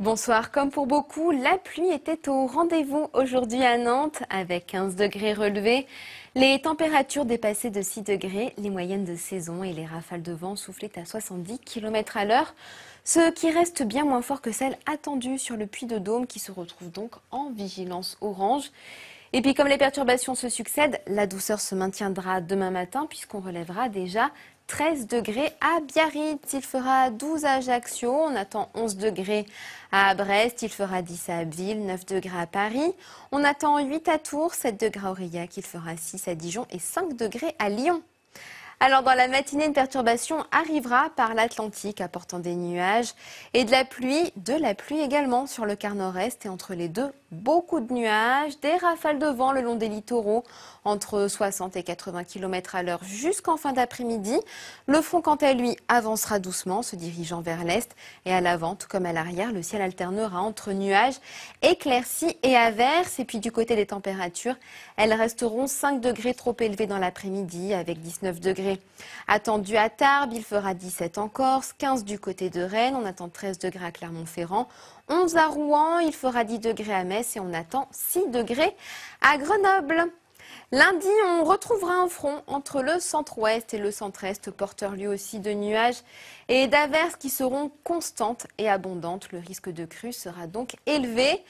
Bonsoir. Comme pour beaucoup, la pluie était au rendez-vous aujourd'hui à Nantes avec 15 degrés relevés. Les températures dépassaient de 6 degrés, les moyennes de saison et les rafales de vent soufflaient à 70 km à l'heure, ce qui reste bien moins fort que celle attendue sur le puits de Dôme qui se retrouve donc en vigilance orange. Et puis comme les perturbations se succèdent, la douceur se maintiendra demain matin puisqu'on relèvera déjà 13 degrés à Biarritz, il fera 12 à Ajaccio, on attend 11 degrés à Brest, il fera 10 à Abbeville, 9 degrés à Paris, on attend 8 à Tours, 7 degrés à Aurillac, il fera 6 à Dijon et 5 degrés à Lyon. Alors dans la matinée, une perturbation arrivera par l'Atlantique apportant des nuages et de la pluie, de la pluie également sur le quart nord-est et entre les deux beaucoup de nuages, des rafales de vent le long des littoraux, entre 60 et 80 km à l'heure jusqu'en fin d'après-midi. Le front, quant à lui, avancera doucement, se dirigeant vers l'est. Et à l'avant, tout comme à l'arrière, le ciel alternera entre nuages, éclaircis et averses. Et puis du côté des températures, elles resteront 5 degrés trop élevées dans l'après-midi, avec 19 degrés Attendu à Tarbes. Il fera 17 en Corse, 15 du côté de Rennes. On attend 13 degrés à Clermont-Ferrand. 11 à Rouen, il fera 10 degrés à Metz et on attend 6 degrés à Grenoble. Lundi, on retrouvera un front entre le centre-ouest et le centre-est, porteur lui aussi de nuages et d'averses qui seront constantes et abondantes. Le risque de crue sera donc élevé.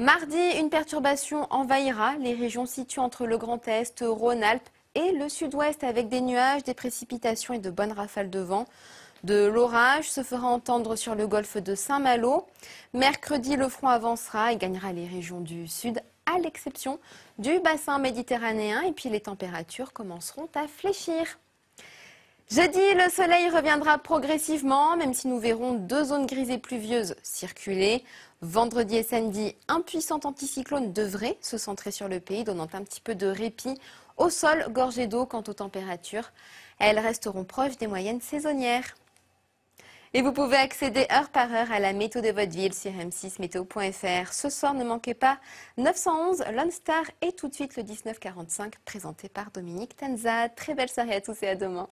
Mardi, une perturbation envahira les régions situées entre le Grand Est, Rhône-Alpes et le Sud-Ouest avec des nuages, des précipitations et de bonnes rafales de vent de l'orage se fera entendre sur le golfe de Saint-Malo. Mercredi, le front avancera et gagnera les régions du sud à l'exception du bassin méditerranéen et puis les températures commenceront à fléchir. Jeudi, le soleil reviendra progressivement, même si nous verrons deux zones grises et pluvieuses circuler. Vendredi et samedi, un puissant anticyclone devrait se centrer sur le pays, donnant un petit peu de répit au sol gorgé d'eau quant aux températures. Elles resteront proches des moyennes saisonnières. Et vous pouvez accéder heure par heure à la météo de votre ville sur m6météo.fr. Ce soir, ne manquez pas 911 Lone Star et tout de suite le 1945 présenté par Dominique Tanza. Très belle soirée à tous et à demain.